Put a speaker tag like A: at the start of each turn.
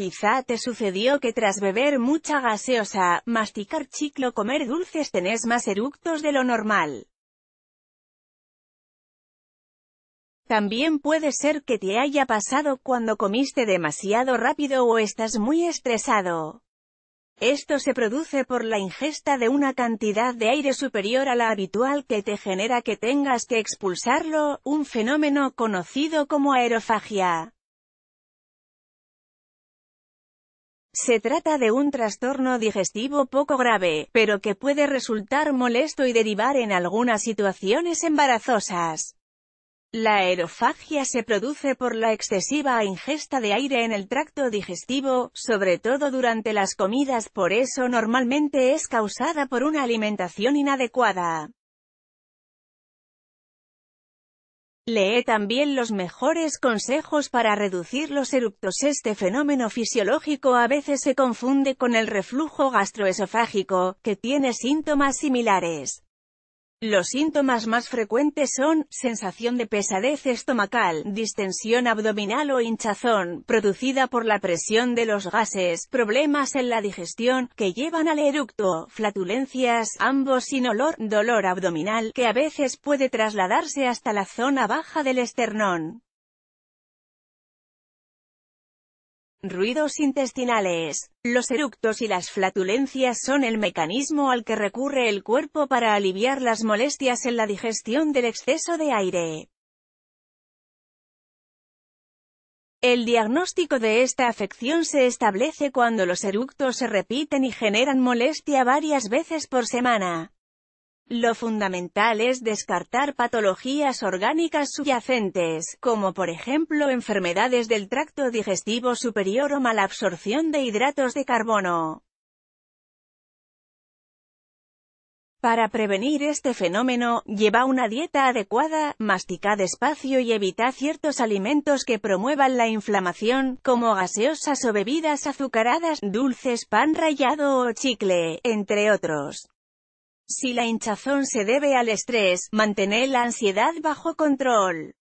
A: Quizá te sucedió que tras beber mucha gaseosa, masticar chiclo o comer dulces tenés más eructos de lo normal. También puede ser que te haya pasado cuando comiste demasiado rápido o estás muy estresado. Esto se produce por la ingesta de una cantidad de aire superior a la habitual que te genera que tengas que expulsarlo, un fenómeno conocido como aerofagia. Se trata de un trastorno digestivo poco grave, pero que puede resultar molesto y derivar en algunas situaciones embarazosas. La aerofagia se produce por la excesiva ingesta de aire en el tracto digestivo, sobre todo durante las comidas por eso normalmente es causada por una alimentación inadecuada. Lee también los mejores consejos para reducir los eructos. Este fenómeno fisiológico a veces se confunde con el reflujo gastroesofágico, que tiene síntomas similares. Los síntomas más frecuentes son, sensación de pesadez estomacal, distensión abdominal o hinchazón, producida por la presión de los gases, problemas en la digestión, que llevan al eructo, flatulencias, ambos sin olor, dolor abdominal, que a veces puede trasladarse hasta la zona baja del esternón. Ruidos intestinales. Los eructos y las flatulencias son el mecanismo al que recurre el cuerpo para aliviar las molestias en la digestión del exceso de aire. El diagnóstico de esta afección se establece cuando los eructos se repiten y generan molestia varias veces por semana. Lo fundamental es descartar patologías orgánicas subyacentes, como por ejemplo enfermedades del tracto digestivo superior o mala absorción de hidratos de carbono. Para prevenir este fenómeno, lleva una dieta adecuada, mastica despacio y evita ciertos alimentos que promuevan la inflamación, como gaseosas o bebidas azucaradas, dulces, pan rallado o chicle, entre otros. Si la hinchazón se debe al estrés, mantén la ansiedad bajo control.